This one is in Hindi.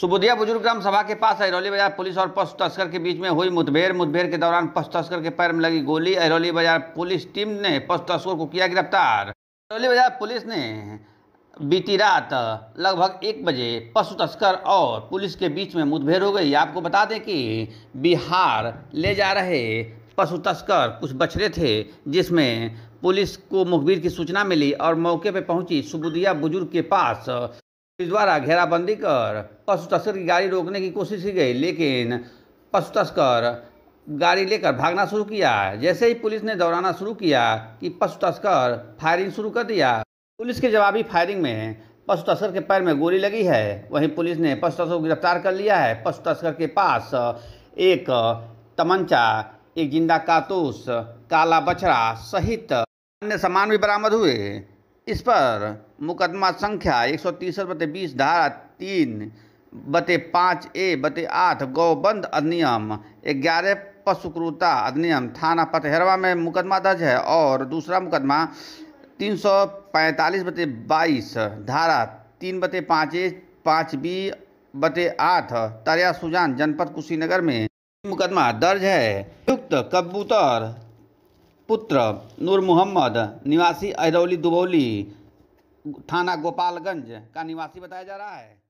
सुबुदिया बुजुर्ग ग्राम सभा के पास अरौली बाजार पुलिस और पशु तस्कर के बीच में हुई मुठभेड़ मुठभेड़ के दौरान पशु तस्कर के पैर में लगी गोली अरौली बाजार पुलिस टीम ने पशु तस्कर को किया गिरफ्तार अहरौली बाजार पुलिस ने बीती रात लगभग एक बजे पशु तस्कर और पुलिस के बीच में मुठभेड़ हो गई आपको बता दें कि बिहार ले जा रहे पशु तस्कर कुछ बछड़े थे जिसमें पुलिस को मुखबिर की सूचना मिली और मौके पर पहुंची सुबुदिया बुजुर्ग के पास द्वारा घेराबंदी कर पशु तस्कर की गाड़ी रोकने की कोशिश की गई लेकिन पशु तस्कर गाड़ी लेकर भागना शुरू किया जैसे ही पुलिस ने दौड़ाना शुरू किया कि पशु तस्कर फायरिंग शुरू कर दिया पुलिस के जवाबी फायरिंग में पशु तस्कर के पैर में गोली लगी है वहीं पुलिस ने पशु तस्कर को गिरफ्तार कर लिया है पशु तस्कर के पास एक तमंचा एक जिंदा कातूस काला बछड़ा सहित अन्य सामान भी बरामद हुए इस पर मुकदमा संख्या एक सौ तिरसठ बटे बीस धारा तीन बटे पाँच ए बटे आठ गौबंद अधिनियम ग्यारह पशुक्रूता अधिनियम थाना पतहरवा में मुकदमा दर्ज है और दूसरा मुकदमा तीन सौ पैंतालीस बटे बाईस धारा तीन बटे पाँच ए पाँच बी बटे आठ तरिया सुजान जनपद कुशीनगर में मुकदमा दर्ज है युक्त कबूतर पुत्र नूर मोहम्मद निवासी अहरौली दुबौली थाना गोपालगंज का निवासी बताया जा रहा है